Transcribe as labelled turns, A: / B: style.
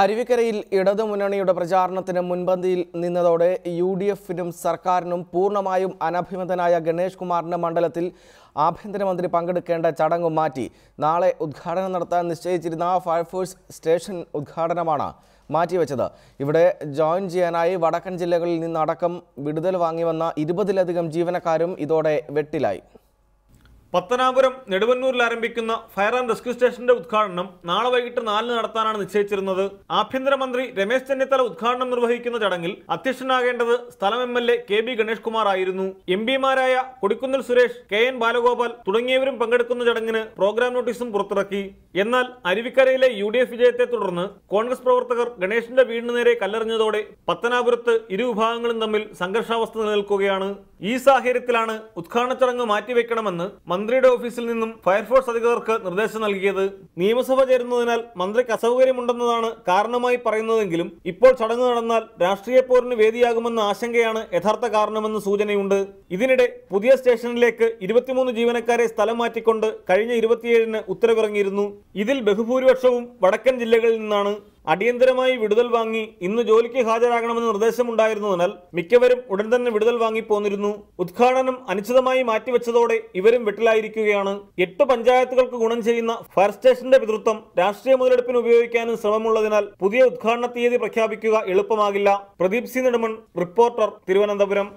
A: അരുവിക്കരയിൽ ഇടതുമുന്നണിയുടെ പ്രചാരണത്തിന് മുൻപന്തിയിൽ നിന്നതോടെ U D എഫിനും സർക്കാരിനും പൂർണ്ണമായും അനഭിമതനായ ഗണേഷ് കുമാറിൻ്റെ മണ്ഡലത്തിൽ ആഭ്യന്തരമന്ത്രി പങ്കെടുക്കേണ്ട ചടങ്ങ് മാറ്റി നാളെ ഉദ്ഘാടനം നടത്താൻ നിശ്ചയിച്ചിരുന്ന ഫയർഫോഴ്സ് സ്റ്റേഷൻ ഉദ്ഘാടനമാണ് മാറ്റിവെച്ചത് ഇവിടെ ജോയിൻ ചെയ്യാനായി വടക്കൻ ജില്ലകളിൽ നിന്നടക്കം വിടുതൽ വാങ്ങിവന്ന ഇരുപതിലധികം ജീവനക്കാരും ഇതോടെ വെട്ടിലായി
B: പത്തനാപുരം നെടുവന്നൂരിൽ ആരംഭിക്കുന്ന ഫയർ ആൻഡ് റെസ്ക്യൂ സ്റ്റേഷന്റെ ഉദ്ഘാടനം നാളെ വൈകിട്ട് നാലിന് നടത്താനാണ് നിശ്ചയിച്ചിരുന്നത് ആഭ്യന്തരമന്ത്രി രമേശ് ചെന്നിത്തല ഉദ്ഘാടനം നിർവഹിക്കുന്ന ചടങ്ങിൽ അധ്യക്ഷനാകേണ്ടത് സ്ഥലം M L A K B Ganesh Kumar ആയിരുന്നു എം പിമാരായ കൊടിക്കുന്നിൽ സുരേഷ് കെ എൻ ബാലഗോപാൽ തുടങ്ങിയവരും പങ്കെടുക്കുന്ന ചടങ്ങിന് പ്രോഗ്രാം നോട്ടീസും പുറത്തിറക്കി എന്നാൽ അരുവിക്കരയിലെ യു ഡി എഫ് വിജയത്തെ തുടർന്ന് കോൺഗ്രസ് പ്രവർത്തകർ ഗണേശന്റെ വീടിന് നേരെ കല്ലെറിഞ്ഞതോടെ പത്തനാപുരത്ത് ഇരുവിഭാഗങ്ങളും തമ്മിൽ സംഘർഷാവസ്ഥ നിലനിൽക്കുകയാണ് ഈ സാഹചര്യത്തിലാണ് ഉദ്ഘാടന ചടങ്ങ് മാറ്റിവെക്കണമെന്ന് മന്ത്രിയുടെ ഓഫീസിൽ നിന്നും ഫയർഫോഴ്സ് അധികൃതർക്ക് നിർദ്ദേശം നൽകിയത് നിയമസഭ ചേരുന്നതിനാൽ മന്ത്രിക്ക് അസൗകര്യമുണ്ടെന്നതാണ് കാരണമായി പറയുന്നതെങ്കിലും ഇപ്പോൾ ചടങ്ങ് നടന്നാൽ രാഷ്ട്രീയ പോരിന് വേദിയാകുമെന്ന ആശങ്കയാണ് യഥാർത്ഥ കാരണമെന്ന് സൂചനയുണ്ട് ഇതിനിടെ പുതിയ സ്റ്റേഷനിലേക്ക് ഇരുപത്തിമൂന്ന് ജീവനക്കാരെ സ്ഥലം മാറ്റിക്കൊണ്ട് കഴിഞ്ഞ ഇരുപത്തിയേഴിന് ഉത്തരവിറങ്ങിയിരുന്നു ഇതിൽ ബഹുഭൂരിപക്ഷവും വടക്കൻ ജില്ലകളിൽ നിന്നാണ് അടിയന്തരമായി വിടുതൽ വാങ്ങി ഇന്ന് ജോലിക്ക് ഹാജരാകണമെന്ന് നിർദ്ദേശമുണ്ടായിരുന്നതിനാൽ മിക്കവരും ഉടൻ തന്നെ വിടുതൽ വാങ്ങി പോന്നിരുന്നു ഉദ്ഘാടനം അനിശ്ചിതമായി മാറ്റിവെച്ചതോടെ ഇവരും വെട്ടിലായിരിക്കുകയാണ് എട്ട് പഞ്ചായത്തുകൾക്ക് ഗുണം ചെയ്യുന്ന ഫയർ സ്റ്റേഷന്റെ പിതൃത്വം രാഷ്ട്രീയ മുതലെടുപ്പിന് ഉപയോഗിക്കാനും ശ്രമമുള്ളതിനാൽ പുതിയ ഉദ്ഘാടന തീയതി പ്രഖ്യാപിക്കുക എളുപ്പമാകില്ല പ്രദീപ് സി നെടുമൺ റിപ്പോർട്ടർ തിരുവനന്തപുരം